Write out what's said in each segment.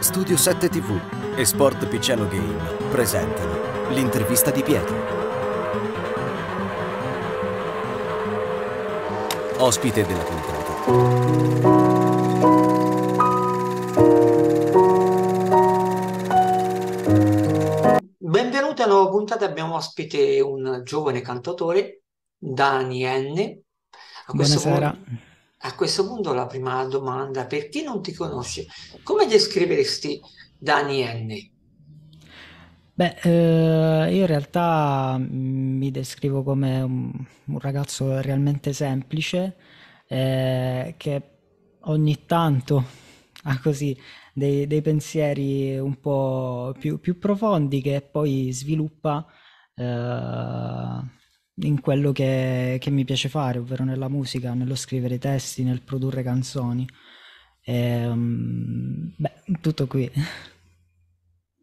Studio 7 TV e Sport Picciano Game presentano l'intervista di Pietro. Ospite della puntata. Benvenuti alla nuova puntata, abbiamo ospite un giovane cantatore, Dani N. A questo Buonasera. Punto... A questo punto la prima domanda, per chi non ti conosce, come descriveresti Dani N? Beh, eh, io in realtà mm, mi descrivo come un, un ragazzo realmente semplice eh, che ogni tanto ha così dei, dei pensieri un po' più, più, profondi che poi sviluppa eh, in quello che, che, mi piace fare, ovvero nella musica, nello scrivere testi, nel produrre canzoni. E, um, beh, tutto qui.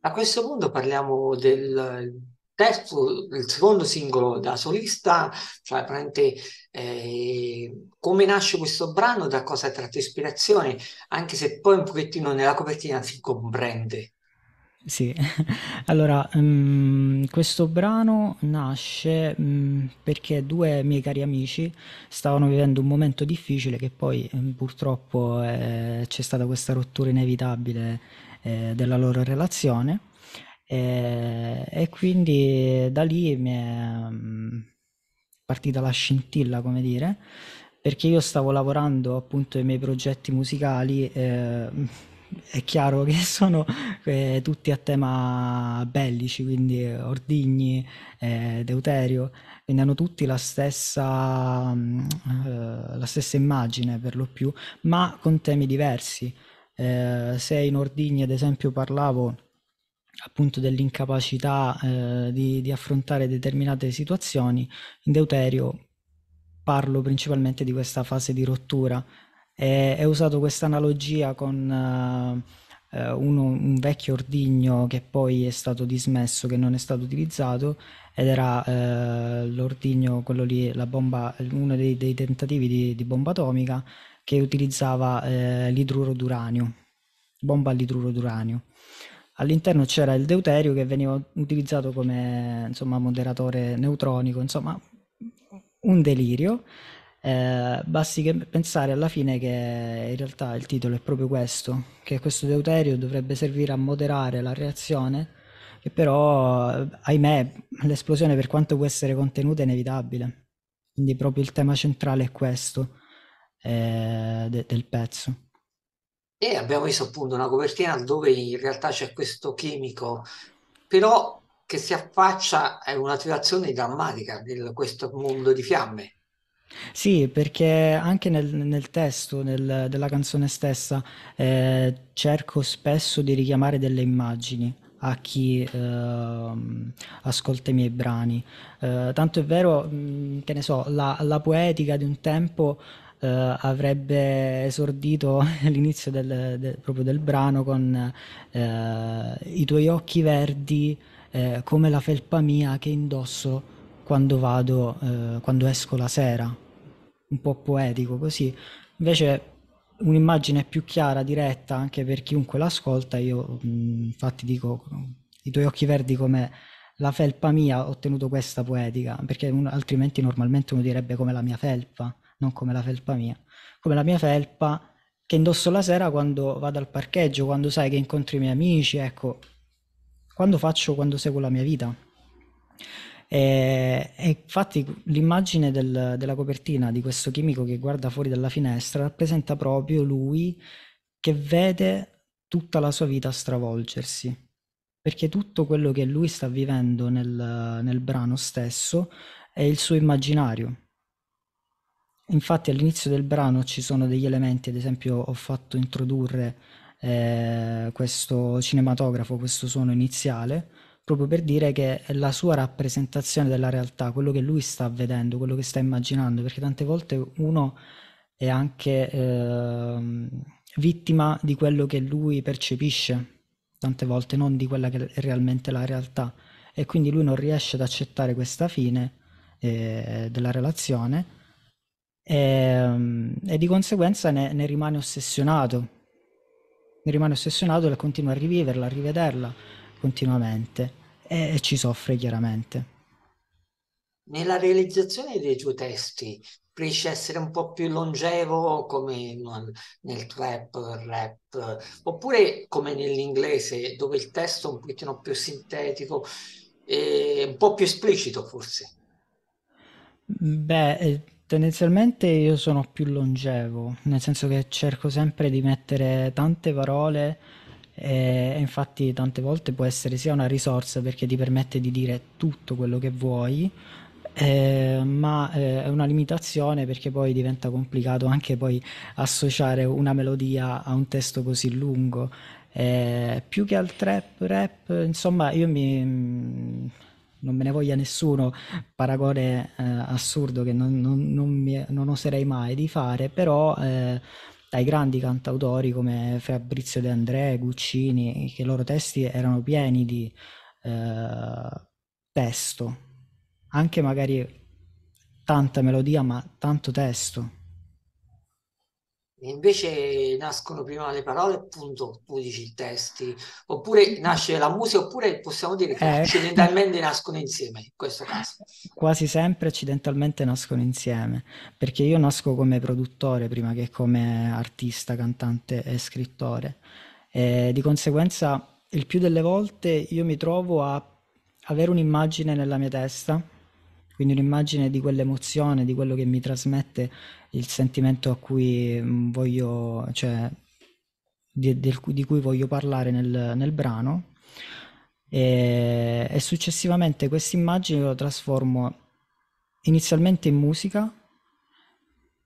A questo punto parliamo del terzo, il secondo singolo da solista, cioè praticamente eh, come nasce questo brano, da cosa ha tratto ispirazione, anche se poi un pochettino nella copertina si comprende. Sì, allora, mhmm, questo brano nasce, mhmm, perché due miei cari amici stavano vivendo un momento difficile che poi, ehm, purtroppo, ehm, c'è stata questa rottura inevitabile, ehm, della loro relazione, ehm, e quindi eh, da lì mi è, mhmm, partita la scintilla, come dire, perché io stavo lavorando appunto ai miei progetti musicali, ehm è chiaro che sono eh, tutti a tema bellici, quindi Ordigni, eh, Deuterio, quindi hanno tutti la stessa, mm, eh, la stessa immagine per lo più, ma con temi diversi. Eh, se in Ordigni, ad esempio, parlavo appunto dell'incapacità eh, di, di affrontare determinate situazioni, in Deuterio parlo principalmente di questa fase di rottura e, è usato questa analogia con uh, uno, un vecchio ordigno che poi è stato dismesso, che non è stato utilizzato, ed era uh, l'ordigno, quello lì, la bomba, uno dei, dei tentativi di, di, bomba atomica che utilizzava uh, l'idruro d'uranio, bomba all'idruro d'uranio. All'interno c'era il deuterio che veniva utilizzato come insomma, moderatore neutronico, insomma un delirio. Eh, basti che pensare alla fine che in realtà il titolo è proprio questo, che questo deuterio dovrebbe servire a moderare la reazione, che però, ahimè, l'esplosione per quanto può essere contenuta è inevitabile. Quindi proprio il tema centrale è questo eh, de- del pezzo. E abbiamo visto appunto una copertina dove in realtà c'è questo chimico, però che si affaccia a una situazione drammatica di questo mondo di fiamme. Sì, perché anche nel, nel testo nel- della canzone stessa eh, cerco spesso di richiamare delle immagini a chi ehm, ascolta i miei brani. Eh, tanto è vero, mm, che ne so, la, la poetica di un tempo eh, avrebbe esordito all'inizio del, de- proprio del brano con eh, i tuoi occhi verdi eh, come la felpa mia che indosso quando vado, eh, quando esco la sera, un po' poetico così. Invece un'immagine più chiara, diretta anche per chiunque l'ascolta, io mm, infatti dico i tuoi occhi verdi come la felpa mia, ho ottenuto questa poetica, perché un, altrimenti normalmente uno direbbe come la mia felpa, non come la felpa mia, come la mia felpa che indosso la sera quando vado al parcheggio, quando sai che incontro i miei amici, ecco, quando faccio, quando seguo la mia vita. E, e infatti l'immagine del, della copertina di questo chimico che guarda fuori dalla finestra rappresenta proprio lui che vede tutta la sua vita stravolgersi. Perché tutto quello che lui sta vivendo nel, nel brano stesso è il suo immaginario, Infatti all'inizio del brano ci sono degli elementi, ad esempio ho fatto introdurre eh, questo cinematografo, questo suono iniziale, proprio per dire che è la sua rappresentazione della realtà, quello che lui sta vedendo, quello che sta immaginando, perché tante volte uno è anche eh, vittima di quello che lui percepisce, tante volte non di quella che è realmente la realtà e quindi lui non riesce ad accettare questa fine eh, della relazione e, ehm, e, di conseguenza ne, ne rimane ossessionato, ne rimane ossessionato e continua a riviverla, a rivederla continuamente e, e ci soffre chiaramente. Nella realizzazione dei tuoi testi preferisci essere un po' più longevo come nel trap, rap, oppure come nell'inglese dove il testo è un pochino più sintetico e un po' più esplicito forse? Beh, eh, tendenzialmente io sono più longevo, nel senso che cerco sempre di mettere tante parole e, infatti tante volte può essere sia una risorsa perché ti permette di dire tutto quello che vuoi, eh, ma eh, è una limitazione perché poi diventa complicato anche poi associare una melodia a un testo così lungo. Eh, più che al trap, rap, insomma, io mi. Non me ne voglia nessuno, paragone eh, assurdo che non, non, non, mi, non, oserei mai di fare, però eh, dai grandi cantautori come Fabrizio De André, Guccini, che i loro testi erano pieni di eh, testo, anche magari tanta melodia, ma tanto testo. Invece nascono prima le parole, appunto, tu dici i testi, oppure nasce la musica, oppure possiamo dire che eh, accidentalmente nascono insieme, in questo caso. Quasi sempre accidentalmente nascono insieme, perché io nasco come produttore prima che come artista, cantante e scrittore. E di conseguenza, il più delle volte io mi trovo a avere un'immagine nella mia testa quindi un'immagine di quell'emozione, di quello che mi trasmette il sentimento a cui mm, voglio, cioè, di, del, di cui voglio parlare nel, nel brano. E, e successivamente questa immagine la trasformo inizialmente in musica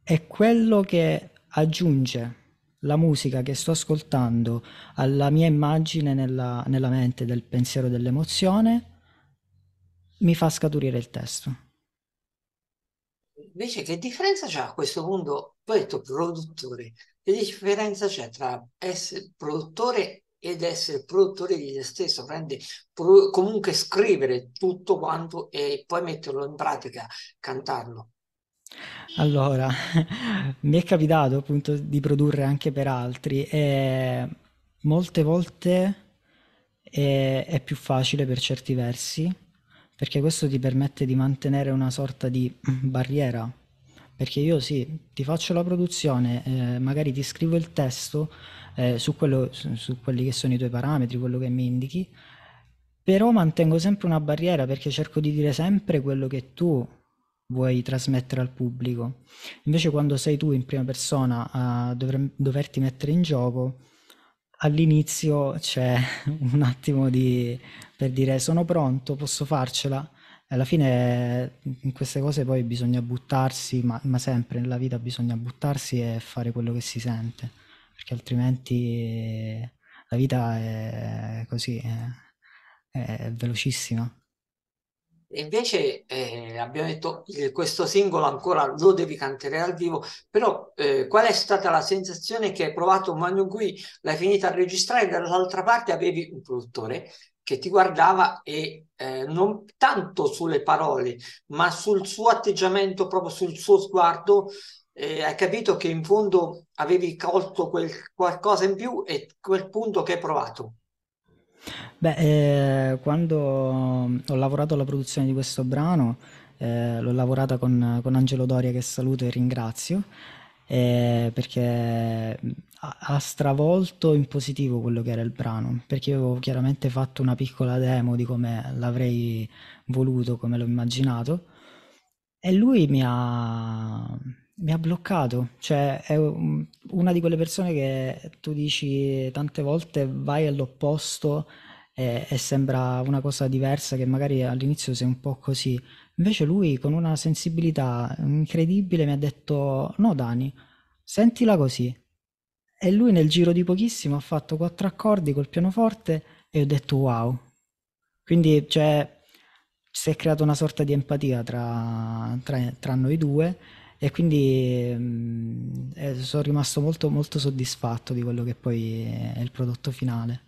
e quello che aggiunge la musica che sto ascoltando alla mia immagine nella, nella mente del pensiero dell'emozione mi fa scaturire il testo. Invece che differenza c'è a questo punto, tu hai detto produttore, che differenza c'è tra essere produttore ed essere produttore di te stesso, prende, pro, comunque scrivere tutto quanto e poi metterlo in pratica, cantarlo? Allora, mi è capitato appunto di produrre anche per altri e molte volte è, è più facile per certi versi perché questo ti permette di mantenere una sorta di barriera. Perché io sì, ti faccio la produzione, eh, magari ti scrivo il testo eh, su, quello, su, su, quelli che sono i tuoi parametri, quello che mi indichi, però mantengo sempre una barriera perché cerco di dire sempre quello che tu vuoi trasmettere al pubblico. Invece quando sei tu in prima persona a dover, doverti mettere in gioco, all'inizio c'è un attimo di, per dire sono pronto, posso farcela. Alla fine in queste cose poi bisogna buttarsi, ma, ma sempre nella vita bisogna buttarsi e fare quello che si sente, perché altrimenti la vita è così, è, è velocissima. Invece eh, abbiamo detto che questo singolo ancora lo devi cantare dal vivo, però eh, qual è stata la sensazione che hai provato un momento in l'hai finita a registrare e dall'altra parte avevi un produttore che ti guardava e eh, non tanto sulle parole, ma sul suo atteggiamento, proprio sul suo sguardo, eh, hai capito che in fondo avevi colto quel qualcosa in più e quel punto che hai provato. Beh, eh, quando ho lavorato alla produzione di questo brano, eh, l'ho lavorata con, con Angelo Doria che saluto e ringrazio, eh, perché mm, ha stravolto in positivo quello che era il brano, perché io avevo chiaramente fatto una piccola demo di come l'avrei voluto, come l'ho immaginato, e lui mi ha, mi ha bloccato, cioè è, un, una di quelle persone che tu dici tante volte vai all'opposto e, e sembra una cosa diversa che magari all'inizio sei un po' così. Invece lui con una sensibilità incredibile mi ha detto no Dani, sentila così. E lui nel giro di pochissimo ha fatto quattro accordi col pianoforte e ho detto wow. Quindi cioè, si è creata una sorta di empatia tra, tra, tra noi due e quindi mh, ehm, eh, sono rimasto molto, molto soddisfatto di quello che poi è il prodotto finale.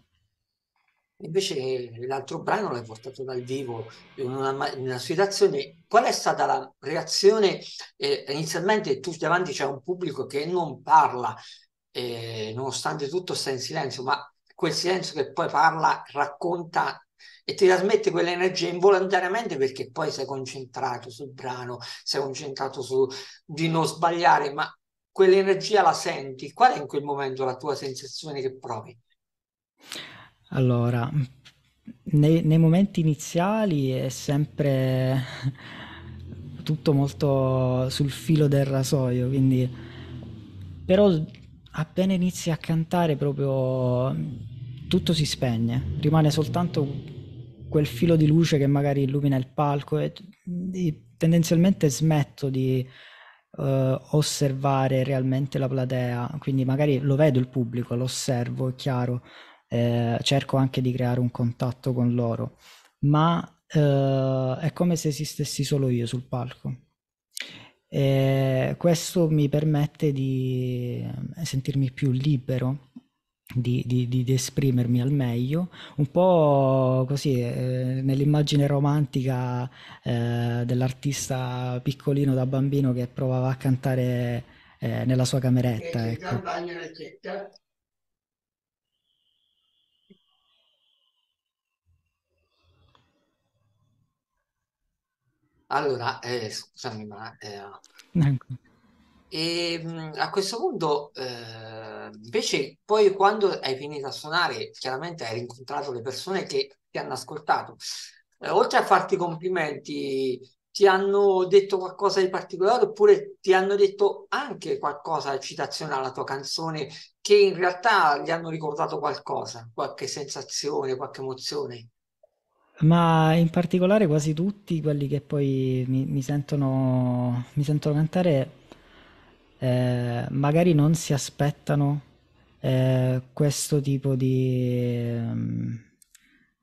Invece eh, l'altro brano l'hai portato dal vivo in una, in una situazione. Qual è stata la reazione? Eh, inizialmente tu davanti c'è un pubblico che non parla, eh, nonostante tutto sta in silenzio, ma quel silenzio che poi parla racconta e ti trasmette quell'energia involontariamente perché poi sei concentrato sul brano, sei concentrato su di non sbagliare, ma quell'energia la senti. Qual è in quel momento la tua sensazione che provi? Allora, nei, nei momenti iniziali è sempre tutto molto sul filo del rasoio, quindi però appena inizi a cantare proprio tutto si spegne, rimane soltanto quel filo di luce che magari illumina il palco e, mm, e tendenzialmente smetto di uh, osservare realmente la platea, quindi magari lo vedo il pubblico, lo osservo, è chiaro, eh, cerco anche di creare un contatto con loro, ma uh, è come se esistessi solo io sul palco. E questo mi permette di eh, sentirmi più libero di, di, di, esprimermi al meglio, un po' così eh, nell'immagine romantica eh, dell'artista piccolino da bambino che provava a cantare eh, nella sua cameretta. Ecco. Allora, eh, scusami, ma... No. Eh, ecco. E ehm, a questo punto, eh, invece, poi quando hai finito a suonare, chiaramente hai rincontrato le persone che ti hanno ascoltato. Eh, oltre a farti complimenti, ti hanno detto qualcosa di particolare oppure ti hanno detto anche qualcosa, citazione alla tua canzone, che in realtà gli hanno ricordato qualcosa, qualche sensazione, qualche emozione? Ma in particolare quasi tutti quelli che poi mi, mi sentono, mi sentono cantare eh, magari non si aspettano eh, questo tipo di, ehm,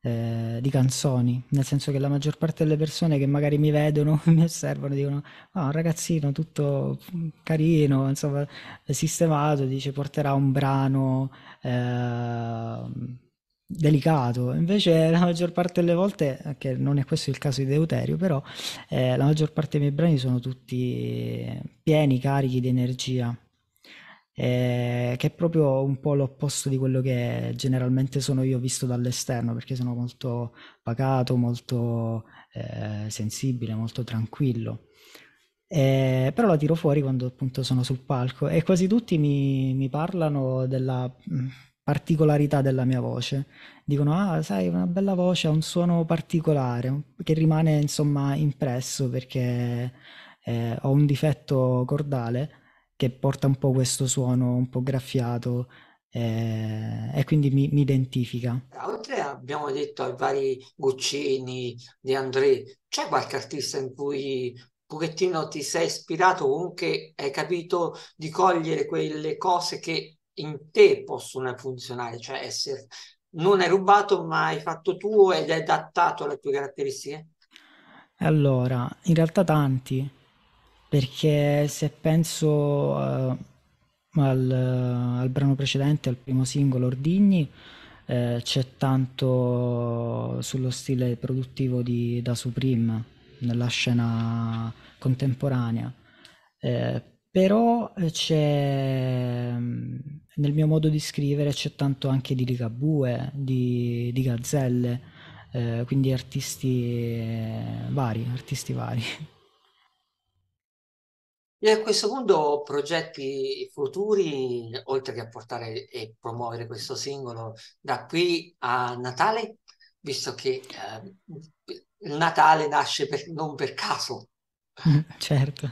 eh, di, canzoni, nel senso che la maggior parte delle persone che magari mi vedono, mi osservano, dicono, ah, oh, un ragazzino tutto carino, insomma, sistemato, dice, porterà un brano Eh, delicato. Invece la maggior parte delle volte, che non è questo il caso di Deuterio, però eh, la maggior parte dei miei brani sono tutti pieni, carichi di energia, eh, che è proprio un po' l'opposto di quello che generalmente sono io visto dall'esterno, perché sono molto pacato, molto eh, sensibile, molto tranquillo. Eh, però la tiro fuori quando appunto sono sul palco e quasi tutti mi, mi parlano della particolarità della mia voce. Dicono, ah, sai, una bella voce, ha un suono particolare, che rimane insomma impresso perché eh, ho un difetto cordale che porta un po' questo suono un po' graffiato eh, e quindi mi, mi, identifica. Oltre abbiamo detto ai vari Guccini, di André, c'è qualche artista in cui un pochettino ti sei ispirato, comunque hai capito di cogliere quelle cose che in te possono funzionare, cioè essere non è rubato ma hai fatto tuo ed è adattato alle tue caratteristiche? Allora, in realtà tanti, perché se penso uh, al, al, brano precedente, al primo singolo Ordigni, eh, c'è tanto sullo stile produttivo di, da Supreme nella scena contemporanea. Eh, però eh, c'è, mm, nel mio modo di scrivere, c'è tanto anche di ligabue, di, di gazzelle, eh, quindi artisti eh, vari, artisti vari. E a questo punto progetti futuri, oltre che a portare e promuovere questo singolo da qui a Natale, visto che eh, Natale nasce per, non per caso. Certo.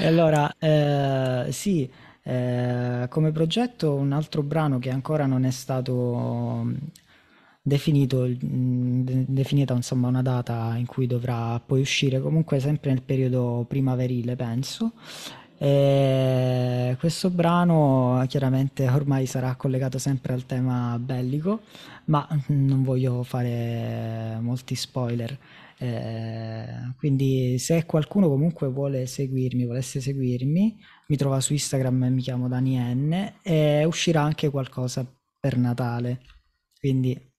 E allora, ehm, sì, ehm, come progetto un altro brano che ancora non è stato, mm, definito mm, definita insomma una data in cui dovrà poi uscire, comunque sempre nel periodo primaverile penso. Ehm, questo brano chiaramente ormai sarà collegato sempre al tema bellico, ma non voglio fare molti spoiler. Eh, quindi se qualcuno comunque vuole seguirmi, volesse seguirmi, mi trova su Instagram, mi chiamo Dani N e uscirà anche qualcosa per Natale. Quindi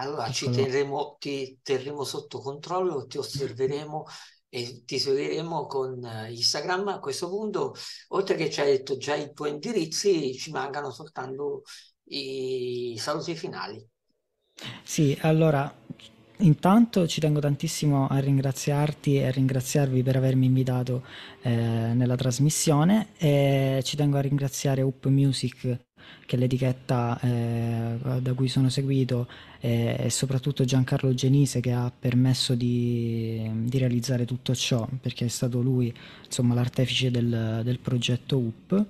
allora ci terremo, ti terremo sotto controllo, ti osserveremo e ti seguiremo con eh, Instagram. A questo punto, oltre che ci hai detto già i tuoi indirizzi, ci mancano soltanto i saluti finali. Sì, allora Intanto ci tengo tantissimo a ringraziarti e a ringraziarvi per avermi invitato eh, nella trasmissione e ci tengo a ringraziare Up Music che è l'etichetta eh, da cui sono seguito eh, e soprattutto Giancarlo Genise che ha permesso di, di realizzare tutto ciò perché è stato lui insomma, l'artefice del, del progetto Up.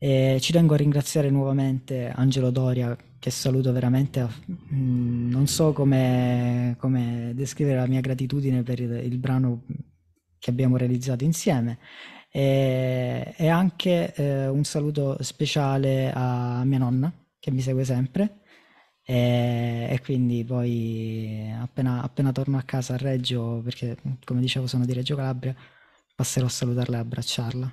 E ci tengo a ringraziare nuovamente Angelo Doria che saluto veramente, mm, non so come, come, descrivere la mia gratitudine per il, il brano che abbiamo realizzato insieme e, e anche eh, un saluto speciale a mia nonna che mi segue sempre e, e quindi poi appena, appena, torno a casa a Reggio, perché come dicevo sono di Reggio Calabria, passerò a salutarla e abbracciarla.